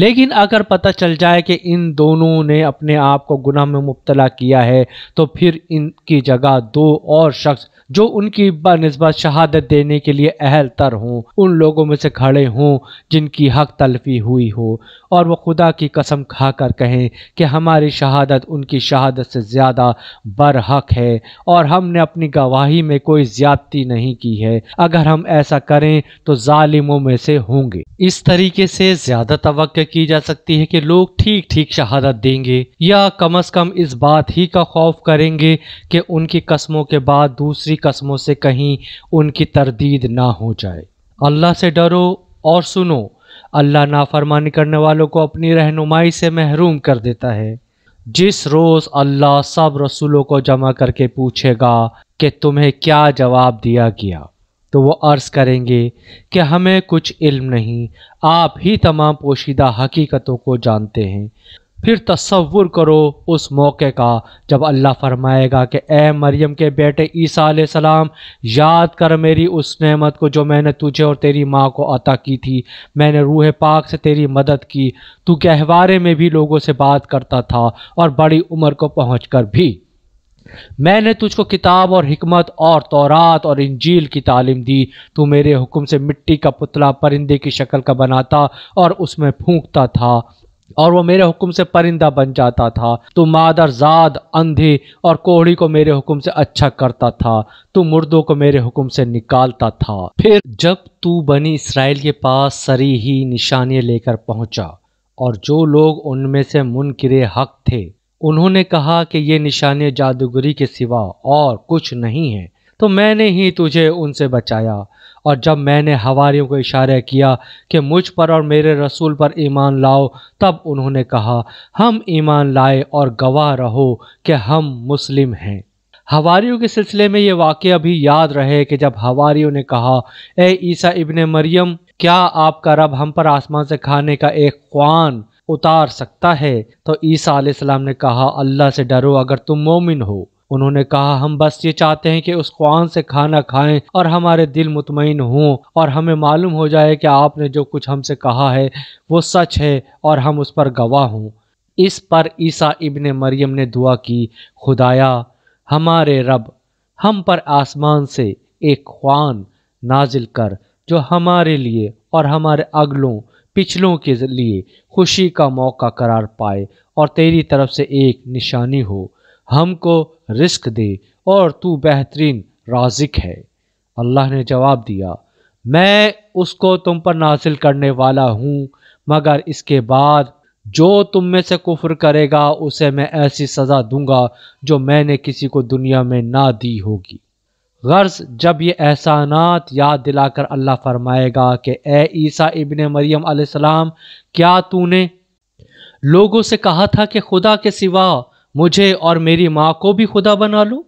लेकिन अगर पता चल जाए कि इन दोनों ने अपने आप को गुनाह में मुबतला किया है तो फिर इनकी जगह दो और शख्स जो उनकी बनस्बत शहादत देने के लिए अहल तर हों उन लोगों में से खड़े हों जिनकी हक तलफी हुई हो और वह खुदा की कसम खा कर कहें कि हमारी शहादत उनकी शहादत से ज़्यादा बरहक है और हमने अपनी गवाही में कोई ज़्यादती नहीं की है अगर हम ऐसा करें तो ालिमों में से होंगे इस तरीके से ज़्यादा तो व्यक्त की जा सकती है कि लोग ठीक ठीक शहादत देंगे या कम अज कम इस बात ही का खौफ करेंगे कि उनकी कस्मों के बाद दूसरी कस्मों से कहीं उनकी तरदीद ना हो जाए अल्लाह से डरो और सुनो अल्लाह नाफरमानी करने वालों को अपनी रहनुमाई से महरूम कर देता है जिस रोज़ अल्लाह सब रसूलों को जमा करके पूछेगा कि तुम्हें क्या जवाब दिया गया तो वो अर्ज़ करेंगे कि हमें कुछ इल्म नहीं आप ही तमाम पोशीदा हकीकतों को जानते हैं फिर तस्वुर करो उस मौके का जब अल्लाह फरमाएगा कि ए मरियम के बेटे ईसा सलाम याद कर मेरी उस नेमत को जो मैंने तुझे और तेरी माँ को अता की थी मैंने रूह पाक से तेरी मदद की तू गहवारे में भी लोगों से बात करता था और बड़ी उम्र को पहुँच कर भी मैंने तुझको किताब और हिकमत और तौरात और इंजील की तालीम दी तू मेरे हुक्म से मिट्टी का पुतला परिंदे की शक्ल का बनाता और उसमें फूंकता था और वो मेरे हुक्म से परिंदा बन जाता था तू मादरजाद अंधे और कोहड़ी को मेरे हुक्म से अच्छा करता था तू मुर्दों को मेरे हुक्म से निकालता था फिर जब तू बनी इसराइल के पास सरी ही निशानियां लेकर पहुंचा और जो लोग उनमें से मुनकरे हक थे उन्होंने कहा कि ये निशाने जादूगरी के सिवा और कुछ नहीं है तो मैंने ही तुझे उनसे बचाया और जब मैंने हवारियों को इशारा किया कि मुझ पर और मेरे रसूल पर ईमान लाओ तब उन्होंने कहा हम ईमान लाए और गवाह रहो कि हम मुस्लिम हैं हवारियों के सिलसिले में ये वाक़ अभी याद रहे कि जब हवारियों ने कहा ए ईसा इबन मरियम क्या आपका रब हम पर आसमान से खाने का एक ख्वान उतार सकता है तो ईसा आलाम ने कहा अल्लाह से डरो अगर तुम मोमिन हो उन्होंने कहा हम बस ये चाहते हैं कि उस कुरान से खाना खाएं और हमारे दिल मुतमिन हों और हमें मालूम हो जाए कि आपने जो कुछ हमसे कहा है वो सच है और हम उस पर गवाह हों इस पर ईसा इबन मरियम ने दुआ की खुदाया हमारे रब हम पर आसमान से एक ख्वान नाजिल कर जो हमारे लिए और हमारे अगलों पिछलों के लिए खुशी का मौका करार पाए और तेरी तरफ से एक निशानी हो हमको रिस्क दे और तू बेहतरीन राजिक है अल्लाह ने जवाब दिया मैं उसको तुम पर नासिल करने वाला हूँ मगर इसके बाद जो तुम में से कुफर करेगा उसे मैं ऐसी सज़ा दूंगा जो मैंने किसी को दुनिया में ना दी होगी गर्ज जब ये एहसानात याद दिलाकर अल्लाह फरमाएगा कि ए ईसा इबन मरियम आसमाम क्या तूने लोगों से कहा था कि खुदा के सिवा मुझे और मेरी माँ को भी खुदा बना लो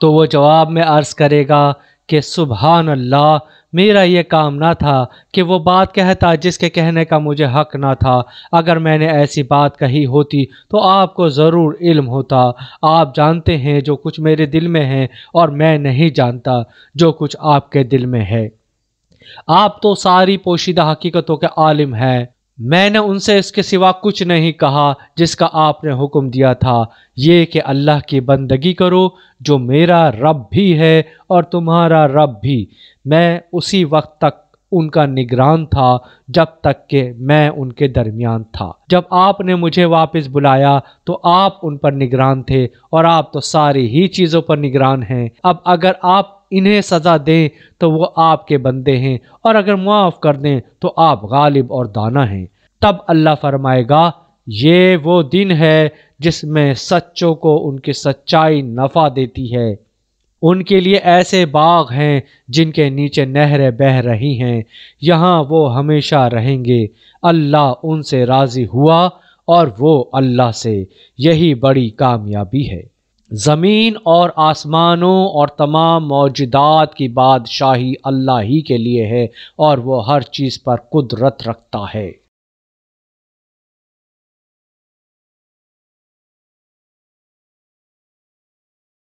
तो वो जवाब में अर्ज़ करेगा कि सुबहान अल्लाह मेरा ये काम ना था कि वो बात कहता जिसके कहने का मुझे हक ना था अगर मैंने ऐसी बात कही होती तो आपको ज़रूर इल्म होता आप जानते हैं जो कुछ मेरे दिल में है और मैं नहीं जानता जो कुछ आपके दिल में है आप तो सारी पोशीदा हकीकतों के आलिम हैं मैंने उनसे इसके सिवा कुछ नहीं कहा जिसका आपने हुक्म दिया था ये कि अल्लाह की बंदगी करो जो मेरा रब भी है और तुम्हारा रब भी मैं उसी वक्त तक उनका निगरान था जब तक कि मैं उनके दरमियान था जब आपने मुझे वापस बुलाया तो आप उन पर निगरान थे और आप तो सारी ही चीज़ों पर निगरान हैं अब अगर आप इन्हें सज़ा दें तो वो आपके बंदे हैं और अगर मुआफ़ कर दें तो आप गालिब और दाना हैं तब अल्लाह फरमाएगा ये वो दिन है जिसमें सच्चों को उनकी सच्चाई नफ़ा देती है उनके लिए ऐसे बाग हैं जिनके नीचे नहरें बह रही हैं यहाँ वो हमेशा रहेंगे अल्लाह उनसे राज़ी हुआ और वो अल्लाह से यही बड़ी कामयाबी है ज़मीन और आसमानों और तमाम मौजदात की बादशाही अल्लाह ही के लिए है और वो हर चीज़ पर कुदरत रखता है